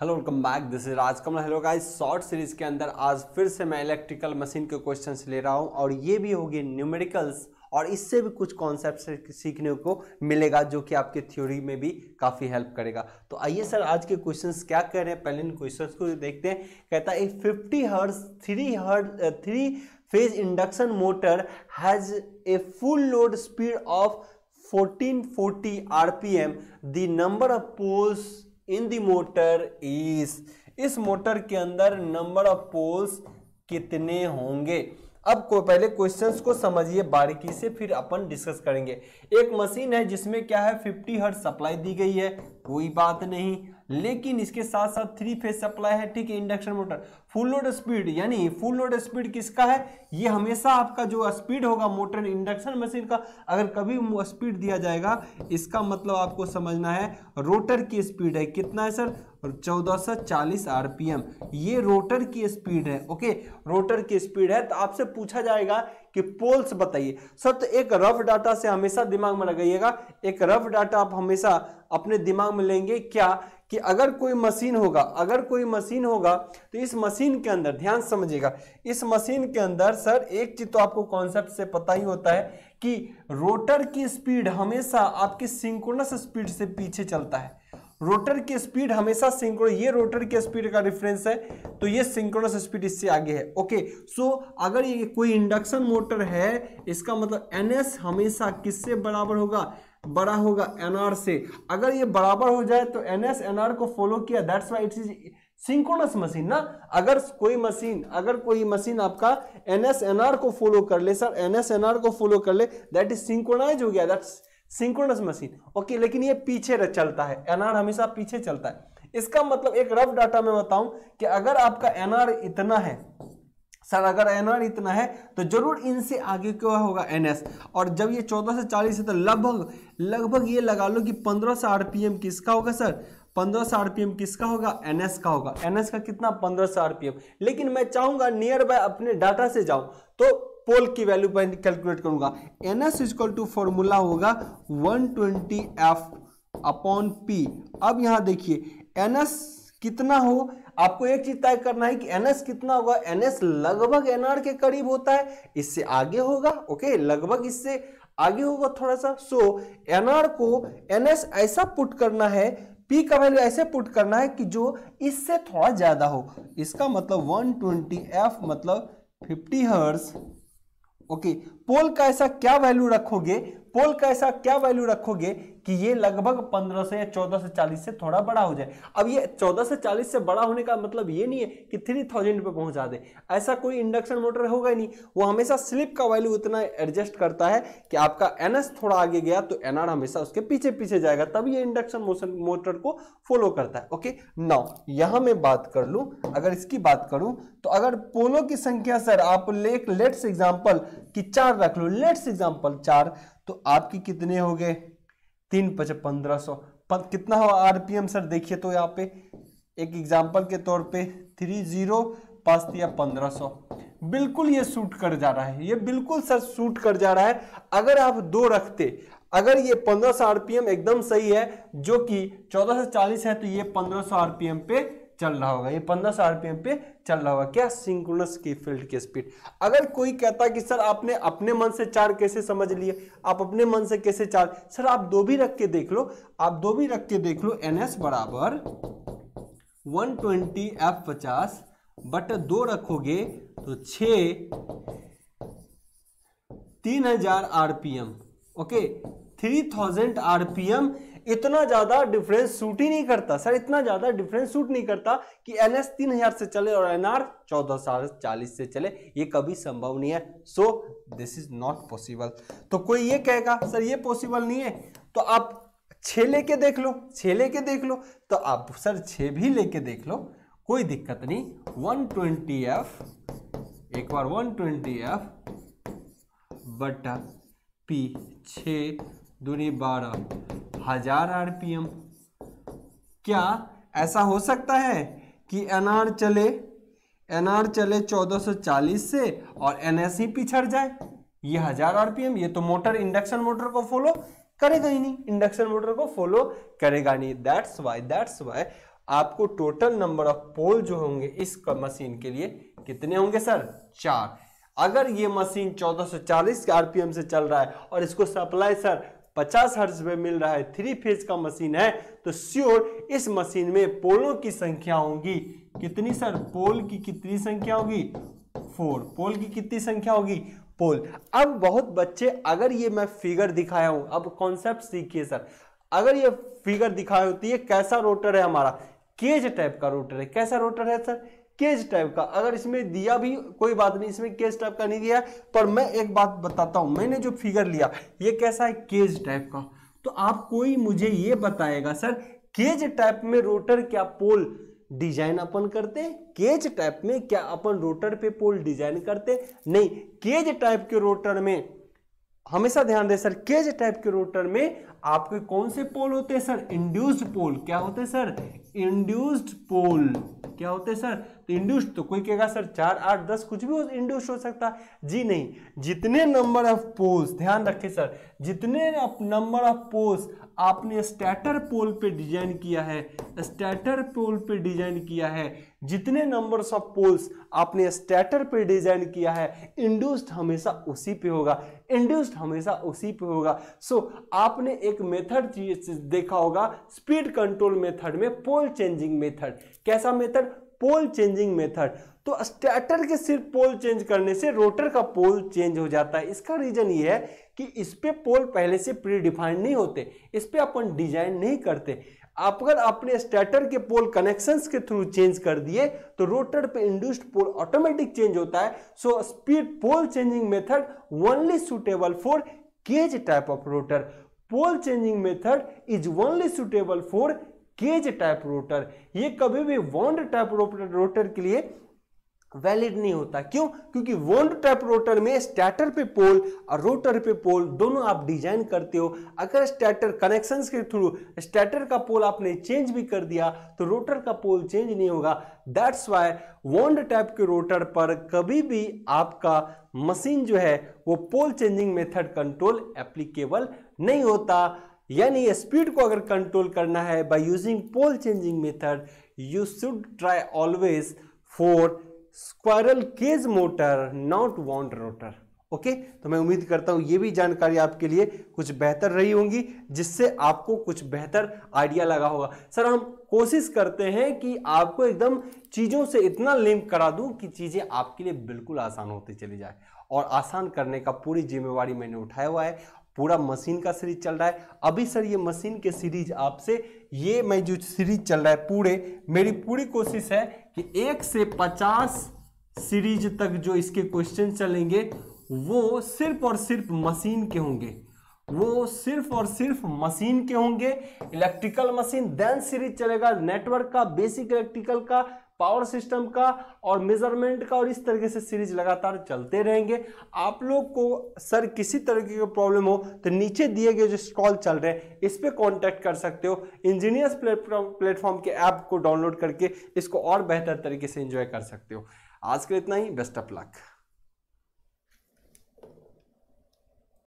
hello welcome back this is Rajkamal hello guys short series के अंदर आज फिर से मैं इलेक्ट्रिकल मशीन के क्वेश्चंस ले रहा हूं और ये भी होगी न्यूमेरिकल्स और इससे भी कुछ कॉन्सेप्ट सीखने को मिलेगा जो कि आपके थ्योरी में भी काफ़ी हेल्प करेगा तो आइए सर आज के क्वेश्चंस क्या कह रहे हैं पहले इन क्वेश्चन को देखते हैं कहता है fifty hertz three hertz three phase induction motor has a full load speed of 1440 M the number of poles in the motor is इस मोटर के अंदर नंबर ऑफ पोल्स कितने होंगे अब को पहले क्वेश्चंस को समझिए बारीकी से फिर अपन डिस्कस करेंगे एक मशीन है जिसमें क्या है 50 हर्ट सप्लाई दी गई है कोई बात नहीं लेकिन इसके साथ साथ थ्री फेज सप्लाई है ठीक है induction motor full load speed यानी फुल लोड स्पीड किसका है ये हमेशा आपका जो स्पीड होगा मोटर इंडक्शन मशीन का अगर कभी स्पीड दिया जाएगा इसका मतलब आपको समझना है रोटर की स्पीड है कितना है सर और 1440 आरपीएम ये रोटर की स्पीड है ओके रोटर की स्पीड है तो आपसे पूछा जाएगा कि पोल्स बताइए सर तो एक रफ डाटा से हमेशा दिमाग में लगाइएगा एक रफ डाटा आप हमेशा अपने दिमाग में लेंगे क्या कि अगर कोई मशीन होगा अगर कोई मशीन होगा तो इस मशीन के अंदर ध्यान समझिएगा इस मशीन के अंदर सर एक चीज तो आपको कॉन्सेप्ट से पता ही होता है कि रोटर की स्पीड हमेशा आपकी सिंकोनस स्पीड से पीछे चलता है रोटर की स्पीड हमेशा सिंक्रो ये रोटर की स्पीड का रिफरेंस है तो ये सिंक्रोनस स्पीड इससे आगे है ओके सो अगर ये कोई इंडक्शन मोटर है इसका मतलब एन हमेशा किससे बराबर होगा बड़ा होगा एनआर से अगर ये बराबर हो जाए तो एन एस को फॉलो किया that's why it's is synchronous machine ना अगर कोई मशीन अगर कोई मशीन आपका एन एस को फॉलो कर ले सर एन एस को फॉलो कर ले दैट इज सिंक्रोनाइज हो गया दैट्स सिंक्रोनस मशीन ओके लेकिन ये पीछे चलता है एनआर हमेशा पीछे चलता है इसका मतलब एक रफ डाटा में बताऊं कि अगर आपका एनआर इतना है सर अगर एनआर इतना है तो जरूर इनसे आगे क्यों होगा एनएस और जब ये 14 से 40 है तो लगभग लगभग ये लगा लो कि 1500 सौ आरपीएम किसका होगा सर 1500 सौ आरपीएम किसका होगा एनएस का होगा एनएस का कितना 1500 सौ आरपीएम लेकिन मैं चाहूंगा नियर बाय अपने डाटा से जाऊं तो पोल की वैल्यू पर कैलकुलेट करूंगा N S is equal to formula होगा 120 ट्वेंटी एफ अपॉन पी अब यहां देखिए एन एस कितना हो आपको एक चीज तय करना है कि एन एस कितना होगा एन एस लगभग एन आर के करीब होता है इससे आगे होगा ओके लगभग इससे आगे होगा थोड़ा सा सो so, एन आर को एन एस ऐसा पुट करना है पी का वैल्यू ऐसे पुट करना है कि जो इससे थोड़ा ज्यादा हो इसका मतलब 120 एफ मतलब 50 हर्स ओके पोल का ऐसा क्या वैल्यू रखोगे पोल का ऐसा क्या वैल्यू रखोगे कि ये लगभग 1500 या 1440 से से थोड़ा बड़ा हो जाए अब ये 1440 से से बड़ा होने का मतलब ये नहीं है कि 3000 पर पहुंचा दे ऐसा कोई इंडक्शन मोटर होगा ही नहीं वो हमेशा स्लिप का वैल्यू इतना एडजस्ट करता है कि आपका एनएस थोड़ा आगे गया तो एनआर हमेशा उसके पीछे पीछे जाएगा तब ये इंडक्शन मोशन मोटर को फॉलो करता है ओके नाउ यहां मैं बात कर लू अगर इसकी बात करूं तो अगर पोलो की संख्या सर आप लेट लेट्स एग्जाम्पल की चार रख लो लेट्स एग्जाम्पल चार तो आपकी कितने हो गए तीन पच पंद्रह सौ कितना हो आरपीएम सर देखिए तो यहाँ पे एक एग्जाम्पल के तौर पे थ्री जीरो पास या पंद्रह सौ बिल्कुल ये सूट कर जा रहा है ये बिल्कुल सर सूट कर जा रहा है अगर आप दो रखते अगर ये पंद्रह सौ आरपीएम एकदम सही है जो कि चौदह सौ चालीस है तो ये पंद्रह सौ आरपीएम पे चल रहा होगा ये 1500 आरपीएम पे चल रहा होगा क्या सिंक्रोनस की फील्ड की स्पीड अगर कोई कहता कि सर आपने अपने मन से चार कैसे समझ लिए आप अपने मन से कैसे चार सर आप दो भी रख के देख लो आप दो भी रख के देख लो एन एस बराबर वन ट्वेंटी एफ पचास बट दो रखोगे तो छ तीन हजार RPM okay three thousand RPM इतना ज्यादा डिफरेंस सूट ही नहीं करता सर इतना ज्यादा डिफरेंस सूट नहीं करता कि एन एस तीन हजार से चले और एन आर चौदह साढ़े चालीस से चले ये कभी संभव नहीं है so this is not possible तो कोई ये कहेगा सर ये पॉसिबल नहीं है तो आप छे लेके देख लो छे लेके देख लो तो आप सर छे भी लेके देख लो कोई दिक्कत नहीं वन ट्वेंटी एफ एक बार वन ट्वेंटी एफ बटा पी छ दूनी बारह हजार आरपीएम क्या ऐसा हो सकता है कि एनआर चले एनआर चले 1440 से और एनएस ही पिछड़ जाए ये हजार आरपीएम ये तो मोटर इंडक्शन मोटर को फॉलो करेगा ही नहीं इंडक्शन मोटर को फॉलो करेगा नहीं दैट्स वाई दैट्स वाई आपको टोटल नंबर ऑफ पोल जो होंगे इस मशीन के लिए कितने होंगे सर चार अगर ये मशीन 1440 के आरपीएम से चल रहा है और इसको सप्लाई सर पचास हर्ज में मिल रहा है थ्री फेज का मशीन है तो श्योर इस मशीन में पोलों की संख्या होगी कितनी सर पोल की कितनी संख्या होगी फोर पोल की कितनी संख्या होगी पोल अब बहुत बच्चे अगर ये मैं फिगर दिखाया हूं अब कॉन्सेप्ट सीखिए सर अगर ये फिगर दिखाई होती है कैसा रोटर है हमारा केज टाइप का रोटर है कैसा रोटर है सर केस टाइप का अगर इसमें दिया भी कोई बात नहीं इसमें केस टाइप का नहीं दिया पर मैं एक बात बताता हूं मैंने जो फिगर लिया ये कैसा है केज टाइप का तो आप कोई मुझे ये बताएगा सर केज टाइप में रोटर क्या पोल डिजाइन अपन करते केज टाइप में क्या अपन रोटर पे पोल डिजाइन करते नहीं केज टाइप के रोटर में हमेशा ध्यान दें सर केज टाइप के रोटर में आपके कौन से पोल होते हैं सर इंड्यूस्ड पोल क्या होते हैं सर इंड्यूस्ड पोल क्या होते हैं सर तो इंड्यूस्ड तो कोई कहेगा सर चार आठ दस कुछ भी हो इंड्यूस्ड हो सकता है जी नहीं जितने नंबर ऑफ पोल्स ध्यान रखें सर जितने नंबर ऑफ पोल्स आपने स्टैटर पोल पे डिजाइन किया है स्टैटर पोल पे डिजाइन किया है जितने नंबर्स ऑफ पोल्स आपने स्टैटर पे डिजाइन किया है इंड्यूस्ड हमेशा उसी पे होगा इंड्यूस्ड हमेशा उसी पे होगा सो so, आपने एक मेथड देखा होगा स्पीड कंट्रोल मेथड में पोल चेंजिंग मेथड कैसा मेथड पोल चेंजिंग मेथड तो स्टेटर के सिर्फ पोल चेंज करने से रोटर का पोल चेंज हो जाता है इसका रीजन ये है कि इस पर पोल पहले से प्री डिफाइंड नहीं होते इस पर अपन डिजाइन नहीं करते आप अगर अपने स्टेटर के पोल कनेक्शंस के थ्रू चेंज कर दिए तो रोटर पे इंड्यूस्ड पोल ऑटोमेटिक चेंज होता है so speed pole changing method only suitable for cage type of rotor pole changing method is only suitable for cage type rotor ये कभी भी वॉन्ड टाइप रोटर के लिए वैलिड नहीं होता क्यों क्योंकि वोंड टाइप रोटर में स्टैटर पे पोल और रोटर पे पोल दोनों आप डिजाइन करते हो अगर स्टैटर कनेक्शंस के थ्रू स्टैटर का पोल आपने चेंज भी कर दिया तो रोटर का पोल चेंज नहीं होगा दैट्स वाई वोंड टाइप के रोटर पर कभी भी आपका मशीन जो है वो pole changing method control applicable नहीं होता यानी स्पीड को अगर कंट्रोल करना है by using pole changing method you should try always for squirrel cage motor not wound rotor okay तो मैं उम्मीद करता हूँ ये भी जानकारी आपके लिए कुछ बेहतर रही होंगी जिससे आपको कुछ बेहतर आइडिया लगा होगा सर हम कोशिश करते हैं कि आपको एकदम चीज़ों से इतना लिंक करा दूँ कि चीज़ें आपके लिए बिल्कुल आसान होती चली जाए और आसान करने का पूरी जिम्मेवारी मैंने उठाया हुआ है पूरा मशीन का सीरीज चल रहा है अभी सर ये मशीन के सीरीज आपसे ये मैं जो सीरीज चल रहा है पूरे मेरी पूरी कोशिश है कि एक से पचास सीरीज तक जो इसके क्वेश्चन चलेंगे वो सिर्फ और सिर्फ मशीन के होंगे वो सिर्फ और सिर्फ मशीन के होंगे इलेक्ट्रिकल मशीन देन सीरीज चलेगा नेटवर्क का बेसिक इलेक्ट्रिकल का पावर सिस्टम का और मेजरमेंट का और इस तरीके से सीरीज लगातार चलते रहेंगे आप लोग को सर किसी तरीके की प्रॉब्लम हो तो नीचे दिए गए जो स्टॉल चल रहे हैं इस पर कॉन्टैक्ट कर सकते हो इंजीनियर्स प्लेटफॉर्म के ऐप को डाउनलोड करके इसको और बेहतर तरीके से इंजॉय कर सकते हो आज के इतना ही बेस्ट ऑफ लक